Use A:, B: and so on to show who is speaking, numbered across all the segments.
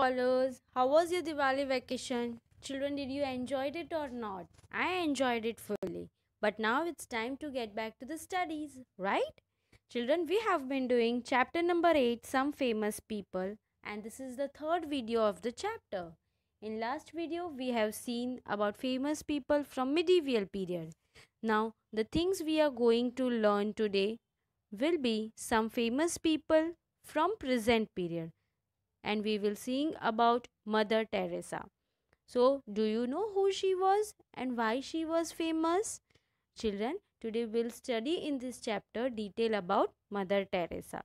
A: scholars, how was your Diwali vacation? Children, did you enjoyed it or not? I enjoyed it fully. But now it's time to get back to the studies, right? Children, we have been doing chapter number 8, Some Famous People. And this is the third video of the chapter. In last video, we have seen about famous people from medieval period. Now, the things we are going to learn today will be some famous people from present period and we will sing about Mother Teresa. So, do you know who she was and why she was famous? Children, today we'll study in this chapter detail about Mother Teresa.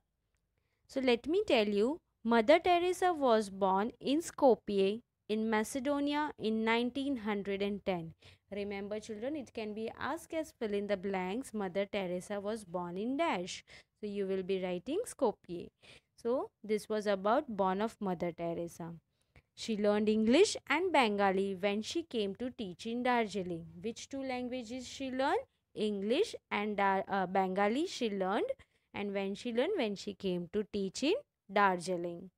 A: So, let me tell you, Mother Teresa was born in Skopje in Macedonia in 1910. Remember children, it can be asked as fill in the blanks. Mother Teresa was born in dash. So, you will be writing Skopje. So this was about born of Mother Teresa. She learned English and Bengali when she came to teach in Darjeeling. Which two languages she learned? English and uh, Bengali she learned and when she learned when she came to teach in Darjeeling.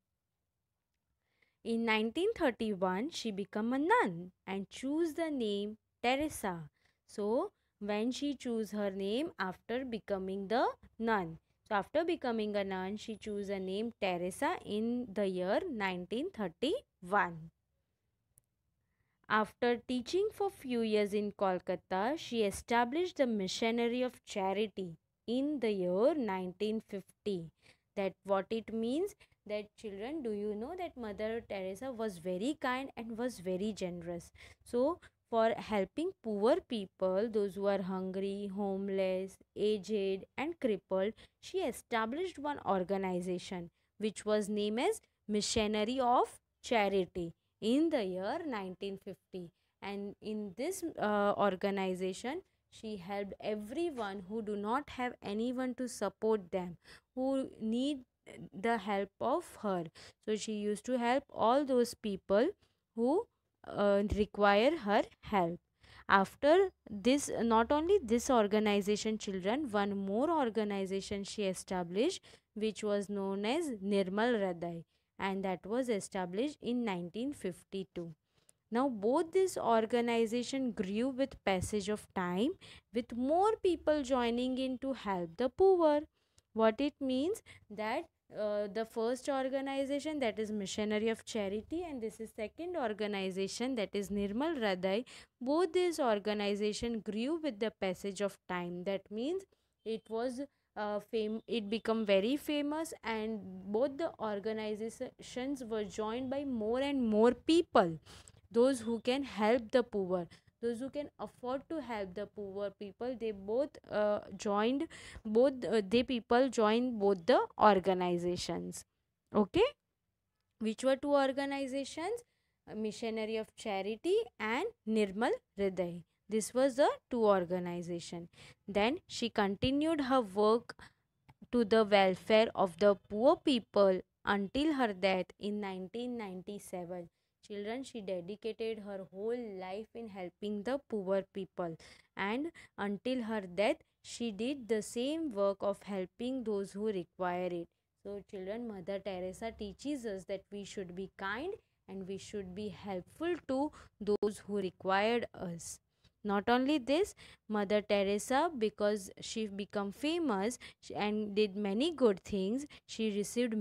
A: In 1931, she became a nun and chose the name Teresa. So, when she chose her name after becoming the nun, so after becoming a nun, she chose a name Teresa in the year 1931. After teaching for few years in Kolkata, she established the Missionary of Charity in the year 1950. That what it means that children, do you know that Mother Teresa was very kind and was very generous. So for helping poor people, those who are hungry, homeless, aged, and crippled, she established one organization which was named as Missionary of Charity in the year 1950. And in this uh, organization, she helped everyone who do not have anyone to support them, who need the help of her. So she used to help all those people who uh, require her help after this not only this organization children one more organization she established which was known as nirmal radai and that was established in 1952 now both this organization grew with passage of time with more people joining in to help the poor what it means that uh, the first organization that is missionary of charity and this is second organization that is nirmal radai both these organization grew with the passage of time that means it was uh, fame it become very famous and both the organizations were joined by more and more people those who can help the poor those who can afford to help the poor people they both uh, joined both uh, they people joined both the organizations okay which were two organizations missionary of charity and nirmal hriday this was the two organization then she continued her work to the welfare of the poor people until her death in 1997 children she dedicated her whole life in helping the poor people and until her death she did the same work of helping those who require it so children mother teresa teaches us that we should be kind and we should be helpful to those who required us not only this mother teresa because she became famous and did many good things she received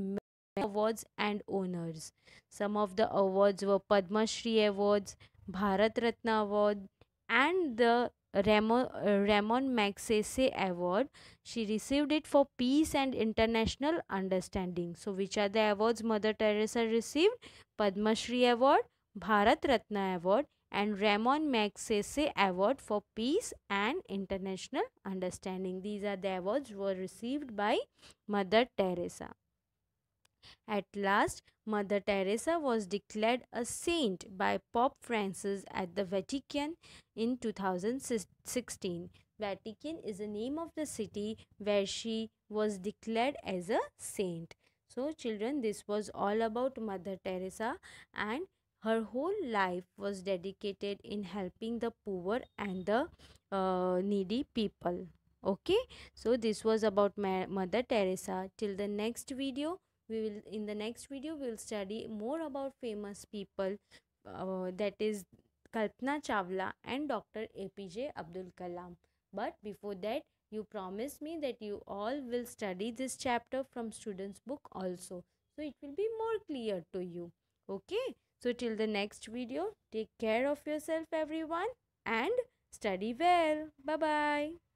A: awards and honors. Some of the awards were Padma Shri Awards, Bharat Ratna Award, and the uh, Ramon, Ramon Magsaysay Award. She received it for Peace and International Understanding. So, which are the awards Mother Teresa received? Padma Shri Award, Bharat Ratna Award, and Ramon Magsaysay Award for Peace and International Understanding. These are the awards were received by Mother Teresa. At last, Mother Teresa was declared a saint by Pope Francis at the Vatican in 2016. Vatican is the name of the city where she was declared as a saint. So, children, this was all about Mother Teresa and her whole life was dedicated in helping the poor and the uh, needy people okay so this was about Ma mother teresa till the next video we will in the next video we will study more about famous people uh, that is Kalpana Chawla and Dr. APJ Abdul Kalam. But before that, you promise me that you all will study this chapter from students' book also. So it will be more clear to you. Okay. So till the next video, take care of yourself everyone and study well. Bye-bye.